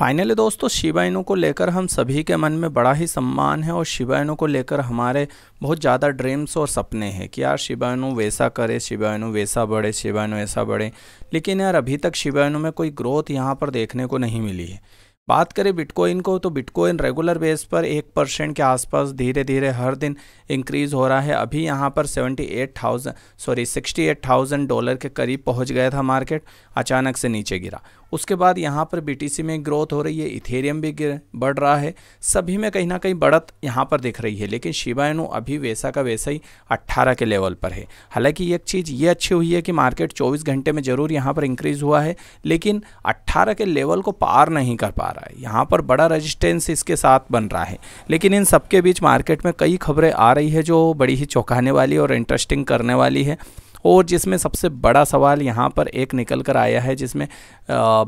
finally दोस्तों शिवाइनों को लेकर हम सभी के मन में बड़ा ही सम्मान है और शिवायनों को लेकर हमारे बहुत ज़्यादा ड्रीम्स और सपने हैं कि यार शिवा वैसा करे शिवायनु वैसा बढ़े शिवायनु ऐसा बढ़े लेकिन यार अभी तक शिवा में कोई ग्रोथ यहाँ पर देखने को नहीं मिली है बात करें बिटकॉइन को तो बिटकॉइन रेगुलर बेस पर एक परसेंट के आसपास धीरे धीरे हर दिन इंक्रीज़ हो रहा है अभी यहाँ पर seventy eight thousand sorry sixty eight thousand dollar के करीब पहुँच गया था मार्केट अचानक से नीचे गिरा उसके बाद यहाँ पर बी में ग्रोथ हो रही है इथेरियम भी बढ़ रहा है सभी में कहीं ना कहीं बढ़त यहाँ पर दिख रही है लेकिन शिबाइनो अभी वैसा का वैसा ही अट्ठारह के लेवल पर है हालांकि एक चीज़ ये अच्छी हुई है कि मार्केट चौबीस घंटे में ज़रूर यहाँ पर इंक्रीज़ हुआ है लेकिन अट्ठारह के लेवल को पार नहीं कर पा रहा है यहाँ पर बड़ा रजिस्टेंस इसके साथ बन रहा है लेकिन इन सबके बीच मार्केट में कई खबरें आ रही है जो बड़ी ही चौंकाने वाली और इंटरेस्टिंग करने वाली है और जिसमें सबसे बड़ा सवाल यहाँ पर एक निकल कर आया है जिसमें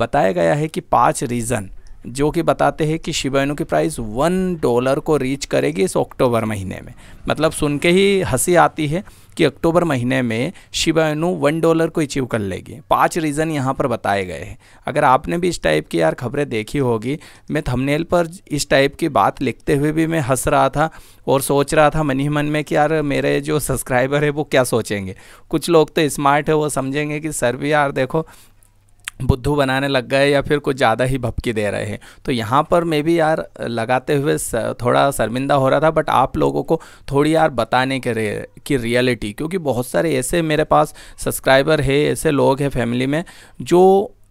बताया गया है कि पाँच रीज़न जो कि बताते हैं कि शिबाइनू की प्राइस वन डॉलर को रीच करेगी इस अक्टूबर महीने में मतलब सुन के ही हंसी आती है कि अक्टूबर महीने में शिबाइनू वन डॉलर को अचीव कर लेगी पांच रीज़न यहाँ पर बताए गए हैं अगर आपने भी इस टाइप की यार खबरें देखी होगी मैं थंबनेल पर इस टाइप की बात लिखते हुए भी मैं हंस रहा था और सोच रहा था मन ही मन में कि यार मेरे जो सब्सक्राइबर है वो क्या सोचेंगे कुछ लोग तो स्मार्ट है वो समझेंगे कि सर भी यार देखो बुद्धू बनाने लग गए या फिर कुछ ज़्यादा ही भपकी दे रहे हैं तो यहाँ पर मैं भी यार लगाते हुए थोड़ा शर्मिंदा हो रहा था बट आप लोगों को थोड़ी यार बताने के रे की रियलिटी क्योंकि बहुत सारे ऐसे मेरे पास सब्सक्राइबर है ऐसे लोग हैं फैमिली में जो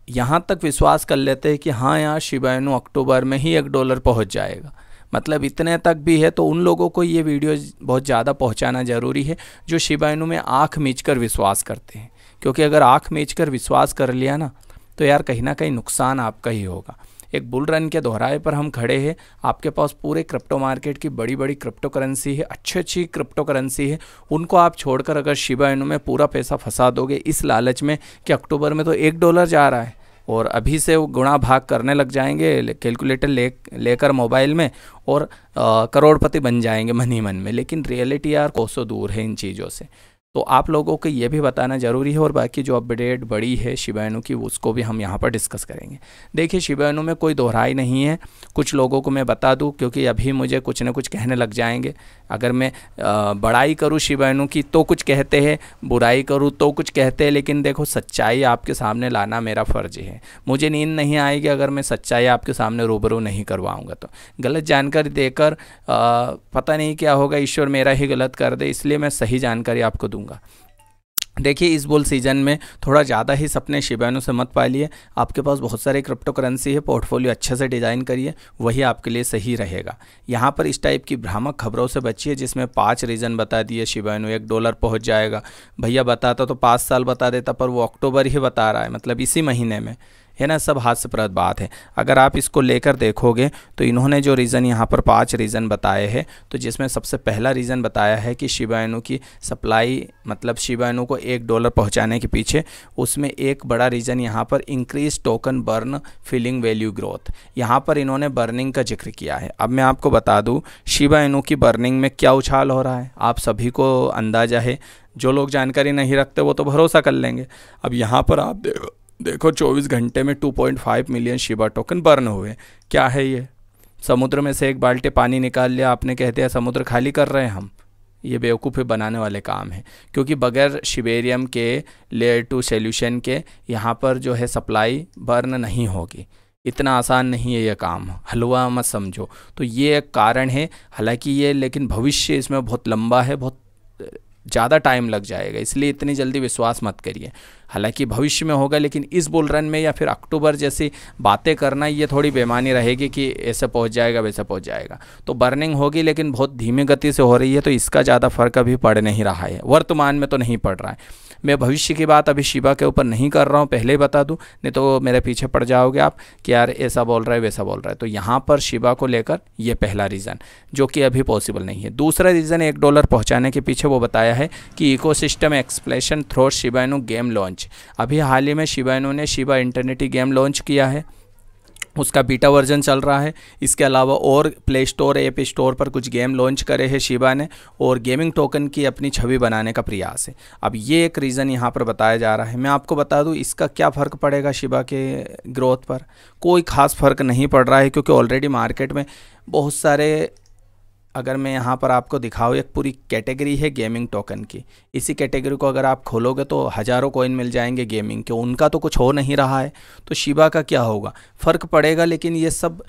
यहाँ तक विश्वास कर लेते हैं कि हाँ यार शिवायनु अक्टूबर में ही एक डॉलर पहुँच जाएगा मतलब इतने तक भी है तो उन लोगों को ये वीडियो बहुत ज़्यादा पहुँचाना ज़रूरी है जो शिवायनु में आँख मीच कर विश्वास करते हैं क्योंकि अगर आँख मीच कर विश्वास कर लिया ना तो यार कहीं ना कहीं नुकसान आपका ही होगा एक बुल रन के दोहराए पर हम खड़े हैं आपके पास पूरे क्रिप्टो मार्केट की बड़ी बड़ी क्रिप्टो करेंसी है अच्छी अच्छी क्रिप्टो करेंसी है उनको आप छोड़कर अगर शिबा इनू में पूरा पैसा फंसा दोगे इस लालच में कि अक्टूबर में तो एक डॉलर जा रहा है और अभी से वो गुणा भाग करने लग जाएंगे कैलकुलेटर ले लेकर मोबाइल में और करोड़पति बन जाएंगे मन ही मन में लेकिन रियलिटी यार कोसों दूर है इन चीज़ों से तो आप लोगों को ये भी बताना ज़रूरी है और बाकी जो अपडेट बड़ी है शिबाइनू की उसको भी हम यहाँ पर डिस्कस करेंगे देखिए शिबाइनू में कोई दोहराई नहीं है कुछ लोगों को मैं बता दूँ क्योंकि अभी मुझे कुछ ना कुछ कहने लग जाएंगे अगर मैं बड़ाई करूँ शिबाइनू की तो कुछ कहते हैं बुराई करूँ तो कुछ कहते हैं लेकिन देखो सच्चाई आपके सामने लाना मेरा फ़र्ज है मुझे नींद नहीं आएगी अगर मैं सच्चाई आपके सामने रूबरू नहीं करवाऊँगा तो गलत जानकारी देकर पता नहीं क्या होगा ईश्वर मेरा ही गलत कर दे इसलिए मैं सही जानकारी आपको दूँ दूंगा देखिए इस बोल सीजन में थोड़ा ज़्यादा ही सपने शिबानों से मत पालिए आपके पास बहुत सारे क्रिप्टो करेंसी है पोर्टफोलियो अच्छे से डिज़ाइन करिए वही आपके लिए सही रहेगा यहाँ पर इस टाइप की भ्रामक खबरों से बचिए जिसमें पांच रीज़न बता दिए शिबानो एक डॉलर पहुँच जाएगा भैया बताता तो पाँच साल बता देता पर वो अक्टूबर ही बता रहा है मतलब इसी महीने में है ना सब हास्यप्रद बात है अगर आप इसको लेकर देखोगे तो इन्होंने जो रीज़न यहाँ पर पाँच रीज़न बताए हैं तो जिसमें सबसे पहला रीज़न बताया है कि शिवायनु की सप्लाई मतलब शिवायनु को एक डॉलर पहुँचाने के पीछे उसमें एक बड़ा रीज़न यहाँ पर increase token burn feeling value growth यहाँ पर इन्होंने बर्निंग का जिक्र किया है अब मैं आपको बता दूँ शिवायनु की बर्निंग में क्या उछाल हो रहा है आप सभी को अंदाज़ा है जो लोग जानकारी नहीं रखते वो तो भरोसा कर लेंगे अब यहाँ पर आप देखो देखो 24 घंटे में 2.5 मिलियन शिबा टोकन बर्न हुए क्या है ये समुद्र में से एक बाल्टी पानी निकाल लिया आपने कह दिया समुद्र खाली कर रहे हैं हम ये बेवकूफ़ी बनाने वाले काम है क्योंकि बगैर शिबेरियम के लेयर टू सोल्यूशन के यहाँ पर जो है सप्लाई बर्न नहीं होगी इतना आसान नहीं है ये काम हलवा मत समझो तो ये एक कारण है हालांकि ये लेकिन भविष्य इसमें बहुत लंबा है बहुत ज़्यादा टाइम लग जाएगा इसलिए इतनी जल्दी विश्वास मत करिए हालांकि भविष्य में होगा लेकिन इस बुल रन में या फिर अक्टूबर जैसी बातें करना ये थोड़ी बेमानी रहेगी कि ऐसे पहुंच जाएगा वैसे पहुंच जाएगा तो बर्निंग होगी लेकिन बहुत धीमी गति से हो रही है तो इसका ज़्यादा फर्क अभी पड़ नहीं रहा है वर्तमान में तो नहीं पड़ रहा है मैं भविष्य की बात अभी शिवा के ऊपर नहीं कर रहा हूँ पहले बता दूँ नहीं तो मेरे पीछे पड़ जाओगे आप कि यार ऐसा बोल रहा है वैसा बोल रहा है तो यहाँ पर शिवा को लेकर यह पहला रीज़न जो कि अभी पॉसिबल नहीं है दूसरा रीज़न एक डॉलर पहुँचाने के पीछे वो बताया है कि ecosystem expansion through Shiba Inu game launch अभी हाल ही में शिबाइनो ने शिवा इंटरनेटी गेम लॉन्च किया है उसका बीटा वर्जन चल रहा है इसके अलावा और प्ले स्टोर ऐप स्टोर पर कुछ गेम लॉन्च करे हैं शिबा ने और गेमिंग टोकन की अपनी छवि बनाने का प्रयास है अब ये एक रीज़न यहाँ पर बताया जा रहा है मैं आपको बता दूँ इसका क्या फ़र्क पड़ेगा शिबा के ग्रोथ पर कोई ख़ास फ़र्क नहीं पड़ रहा है क्योंकि ऑलरेडी मार्केट में बहुत सारे अगर मैं यहाँ पर आपको दिखाऊँ एक पूरी कैटेगरी है गेमिंग टोकन की इसी कैटेगरी को अगर आप खोलोगे तो हज़ारों कोइन मिल जाएंगे गेमिंग के उनका तो कुछ हो नहीं रहा है तो शिबा का क्या होगा फ़र्क पड़ेगा लेकिन ये सब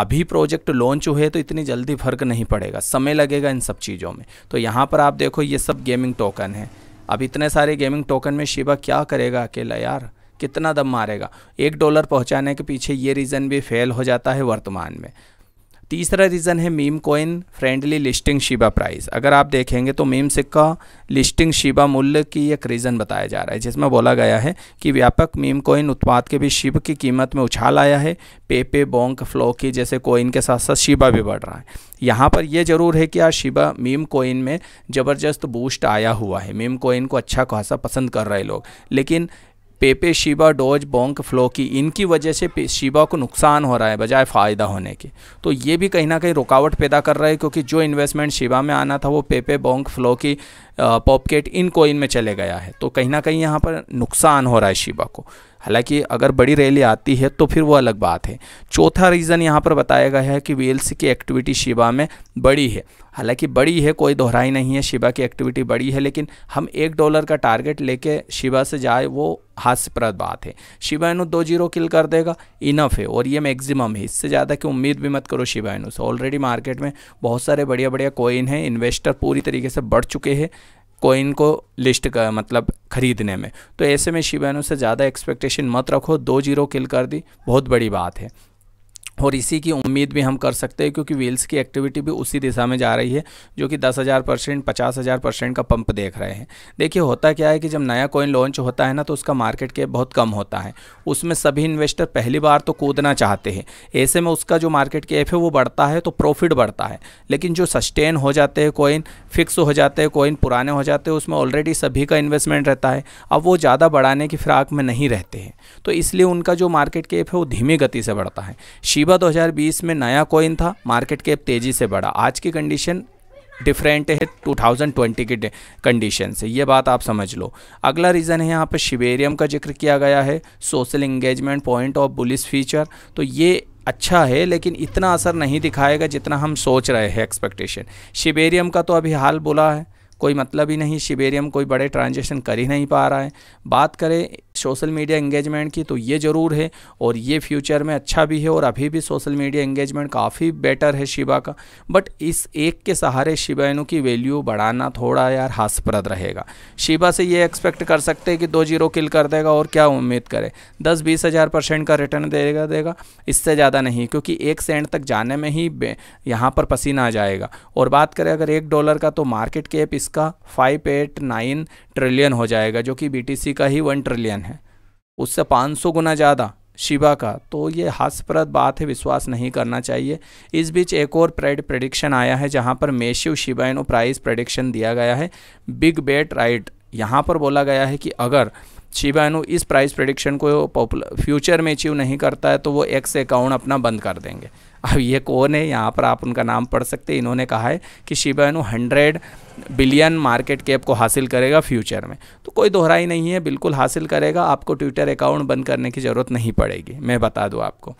अभी प्रोजेक्ट लॉन्च हुए तो इतनी जल्दी फ़र्क नहीं पड़ेगा समय लगेगा इन सब चीज़ों में तो यहाँ पर आप देखो ये सब गेमिंग टोकन है अब इतने सारे गेमिंग टोकन में शिबा क्या करेगा अकेला यार कितना दम मारेगा एक डॉलर पहुँचाने के पीछे ये रीज़न भी फेल हो जाता है वर्तमान में तीसरा रीज़न है meme coin friendly listing Shiba price अगर आप देखेंगे तो मीम सिक्का लिस्टिंग शिबा मूल्य की एक रीज़न बताया जा रहा है जिसमें बोला गया है कि व्यापक मीम कोइन उत्पाद के भी शिब की कीमत में उछाल आया है पेपे बोंक फ्लोकी जैसे कोइन के साथ साथ शिबा भी बढ़ रहा है यहाँ पर यह ज़रूर है कि आज शिबा मीम कोइन में ज़बरदस्त बूस्ट आया हुआ है मीम कोइन को अच्छा खासा पसंद कर रहे लोग लेकिन Pepe Shiba Doge Bonk Floki इनकी वजह से शिबा को नुकसान हो रहा है बजाय फ़ायदा होने के तो ये भी कहीं ना कहीं रुकावट पैदा कर रहा है क्योंकि जो इन्वेस्टमेंट शिबा में आना था वो पेपे बोंक फ्लो की पॉपकेट इन कोइन में चले गया है तो कहीं ना कहीं यहाँ पर नुकसान हो रहा है शिबा को हालांकि अगर बड़ी रैली आती है तो फिर वो अलग बात है चौथा रीज़न यहाँ पर बताया गया है कि वी की एक्टिविटी शिबा में बड़ी है हालांकि बड़ी है कोई दोहराई नहीं है शिबा की एक्टिविटी बड़ी है लेकिन हम एक डॉलर का टारगेट लेके शिबा से जाए वो हास्यप्रद बात है शिबा दो जीरो किल कर देगा इनफ है और ये मैक्सिमम है इससे ज़्यादा की उम्मीद भी मत करो शिबा से ऑलरेडी मार्केट में बहुत सारे बढ़िया बढ़िया कॉइन हैं इन्वेस्टर पूरी तरीके से बढ़ चुके हैं कोइन को लिस्ट का मतलब ख़रीदने में तो ऐसे में शिवेनु से ज़्यादा एक्सपेक्टेशन मत रखो दो जीरो किल कर दी बहुत बड़ी बात है और इसी की उम्मीद भी हम कर सकते हैं क्योंकि व्हील्स की एक्टिविटी भी उसी दिशा में जा रही है जो कि दस हज़ार परसेंट पचास हज़ार परसेंट का पंप देख रहे हैं देखिए होता क्या है कि जब नया कॉइन लॉन्च होता है ना तो उसका मार्केट कैप बहुत कम होता है उसमें सभी इन्वेस्टर पहली बार तो कूदना चाहते हैं ऐसे में उसका जो मार्केट कैप है वो बढ़ता है तो प्रॉफिट बढ़ता है लेकिन जो सस्टेन हो जाते हैं कॉइन फिक्स हो जाते हैं कोइन पुराने हो जाते हैं उसमें ऑलरेडी सभी का इन्वेस्टमेंट रहता है अब वो ज़्यादा बढ़ाने की फिराक में नहीं रहते हैं तो इसलिए उनका जो मार्केट कैप है वो धीमी गति से बढ़ता है शिव रीबा 2020 में नया कोइन था मार्केट कैप तेज़ी से बढ़ा आज की कंडीशन डिफरेंट है 2020 की कंडीशन से ये बात आप समझ लो अगला रीज़न है यहाँ पर शिवेरियम का जिक्र किया गया है social engagement point of bullish feature तो ये अच्छा है लेकिन इतना असर नहीं दिखाएगा जितना हम सोच रहे हैं एक्सपेक्टेशन शिबेरियम का तो अभी हाल बोला है कोई मतलब ही नहीं शिबेरियम कोई बड़े ट्रांजेक्शन कर ही नहीं पा रहा है बात करें सोशल मीडिया एंगेजमेंट की तो ये ज़रूर है और ये फ्यूचर में अच्छा भी है और अभी भी सोशल मीडिया एंगेजमेंट काफ़ी बेटर है शिबा का बट इस एक के सहारे शिबाइनों की वैल्यू बढ़ाना थोड़ा यार हास्यप्रद रहेगा शिबा से ये एक्सपेक्ट कर सकते हैं कि दो जीरो किल कर देगा और क्या उम्मीद करें दस बीस हज़ार परसेंट का रिटर्न देगा देगा इससे ज़्यादा नहीं क्योंकि एक सेंट तक जाने में ही यहाँ पर पसीना आ जाएगा और बात करें अगर एक डॉलर का तो मार्केट कैप इस इसका फाइव एट नाइन ट्रिलियन हो जाएगा जो कि बीटीसी का ही वन ट्रिलियन है उससे 500 गुना ज़्यादा शिवा का तो ये हास्यप्रद बात है विश्वास नहीं करना चाहिए इस बीच एक और प्रेड प्रडिक्शन आया है जहाँ पर massive Shiba Inu price prediction दिया गया है बिग बेट राइट यहाँ पर बोला गया है कि अगर शिवा इस प्राइस प्रडिक्शन को फ्यूचर में अचीव नहीं करता है तो वो एक्स अकाउंट अपना बंद कर देंगे अब ये कौन है यहाँ पर आप उनका नाम पढ़ सकते हैं इन्होंने कहा है कि Shiba Inu hundred billion market cap को हासिल करेगा फ्यूचर में तो कोई दोहराई नहीं है बिल्कुल हासिल करेगा आपको ट्विटर अकाउंट बंद करने की ज़रूरत नहीं पड़ेगी मैं बता दूँ आपको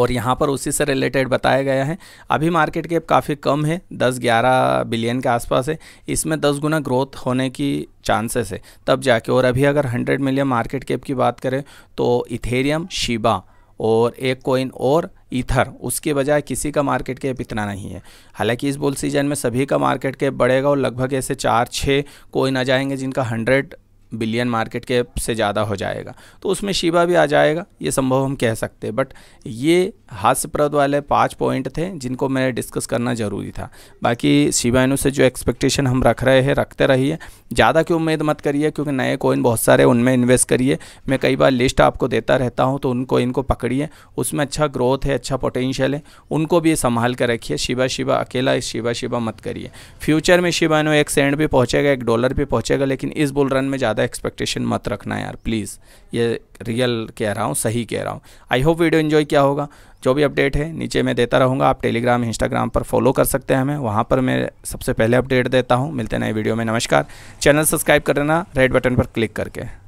और यहाँ पर उसी से रिलेटेड बताया गया है अभी मार्केट कैप काफ़ी कम है 10-11 बिलियन के आसपास है इसमें 10 गुना ग्रोथ होने की चांसेस है तब जाके और अभी अगर 100 मिलियन मार्केट कैप की बात करें तो इथेरियम शिबा और एक कोइन और ईथर उसके बजाय किसी का मार्केट कैप इतना नहीं है हालांकि इस बुल सीजन में सभी का मार्केट कैप बढ़ेगा और लगभग ऐसे चार छः कोइन आ जाएंगे जिनका हंड्रेड बिलियन मार्केट के से ज़्यादा हो जाएगा तो उसमें शिवा भी आ जाएगा ये संभव हम कह सकते हैं बट ये हास्यप्रद वाले पाँच पॉइंट थे जिनको मैं डिस्कस करना ज़रूरी था बाकी शिबा से जो एक्सपेक्टेशन हम रख रहे हैं रखते रहिए ज़्यादा की उम्मीद मत करिए क्योंकि नए कोइन बहुत सारे उनमें इन्वेस्ट करिए मैं कई बार लिस्ट आपको देता रहता हूँ तो उन कोइन को पकड़िए उसमें अच्छा ग्रोथ है अच्छा पोटेंशियल है उनको भी संभाल कर रखिए शिवा शिबा अकेला शिवा शिबा मत करिए फ्यूचर में शिबा एक सेंड भी पहुँचेगा एक डॉलर भी पहुँचेगा लेकिन इस बुल रन में ज़्यादा ज़्यादा एक्सपेक्टेशन मत रखना यार प्लीज़ ये रियल कह रहा हूँ सही कह रहा हूँ आई होप वीडियो इन्जॉय किया होगा जो भी अपडेट है नीचे मैं देता रहूँगा आप टेलीग्राम इंस्टाग्राम पर फॉलो कर सकते हैं हमें वहाँ पर मैं सबसे पहले अपडेट देता हूँ मिलते नए वीडियो में नमस्कार चैनल सब्सक्राइब कर देना रेड बटन पर क्लिक करके